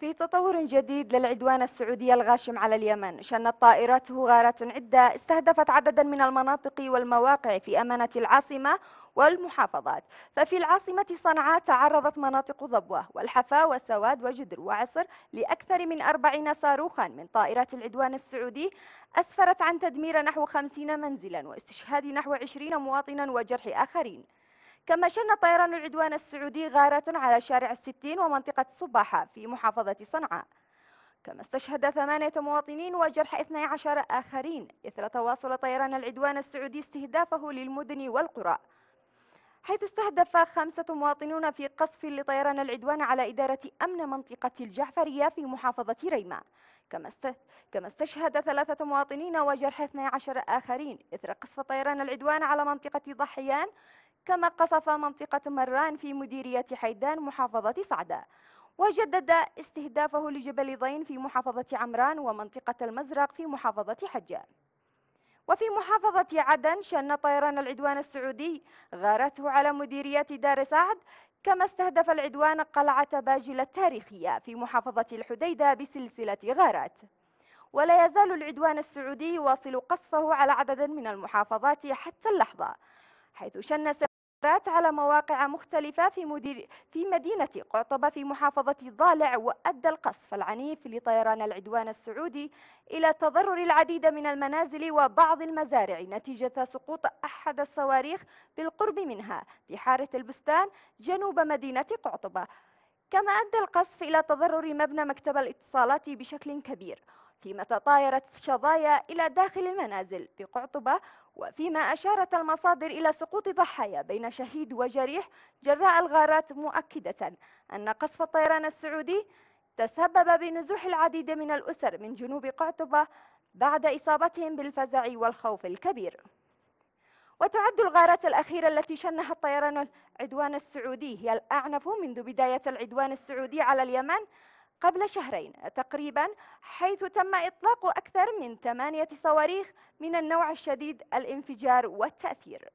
في تطور جديد للعدوان السعودي الغاشم على اليمن شنت طائراته غارات عدة استهدفت عددا من المناطق والمواقع في أمانة العاصمة والمحافظات ففي العاصمة صنعاء تعرضت مناطق ضبوة والحفا وسواد وجدر وعصر لأكثر من أربعين صاروخا من طائرات العدوان السعودي أسفرت عن تدمير نحو خمسين منزلا واستشهاد نحو عشرين مواطنا وجرح آخرين كما شن طيران العدوان السعودي غارة على شارع الستين ومنطقة الصباحة في محافظة صنعاء كما استشهد ثمانية مواطنين وجرح 12 آخرين إثر تواصل طيران العدوان السعودي استهدافه للمدن والقرى حيث استهدف خمسة مواطنون في قصف لطيران العدوان على إدارة أمن منطقة الجعفرية في محافظة ريمة كما استشهد ثلاثة مواطنين وجرح 12 آخرين إثر قصف طيران العدوان على منطقة ضحيان كما قصف منطقة مران في مديرية حيدان محافظة صعدة وجدد استهدافه لجبل ضين في محافظة عمران ومنطقة المزرق في محافظة حجة وفي محافظة عدن شن طيران العدوان السعودي غارته على مديرية دار سعد كما استهدف العدوان قلعة باجل التاريخية في محافظة الحديدة بسلسلة غارات ولا يزال العدوان السعودي يواصل قصفه على عدد من المحافظات حتى اللحظة حيث شن على مواقع مختلفة في, مدير في مدينة قرطبة في محافظة ضالع وأدى القصف العنيف لطيران العدوان السعودي إلى تضرر العديد من المنازل وبعض المزارع نتيجة سقوط أحد الصواريخ بالقرب منها في حارة البستان جنوب مدينة قرطبة كما أدى القصف إلى تضرر مبنى مكتب الاتصالات بشكل كبير فيما تطايرت شظايا إلى داخل المنازل في قعطبة وفيما أشارت المصادر إلى سقوط ضحايا بين شهيد وجريح جراء الغارات مؤكدة أن قصف الطيران السعودي تسبب بنزوح العديد من الأسر من جنوب قعطبة بعد إصابتهم بالفزع والخوف الكبير وتعد الغارات الأخيرة التي شنها الطيران العدوان السعودي هي الأعنف منذ بداية العدوان السعودي على اليمن قبل شهرين تقريبا حيث تم إطلاق أكثر من ثمانية صواريخ من النوع الشديد الانفجار والتأثير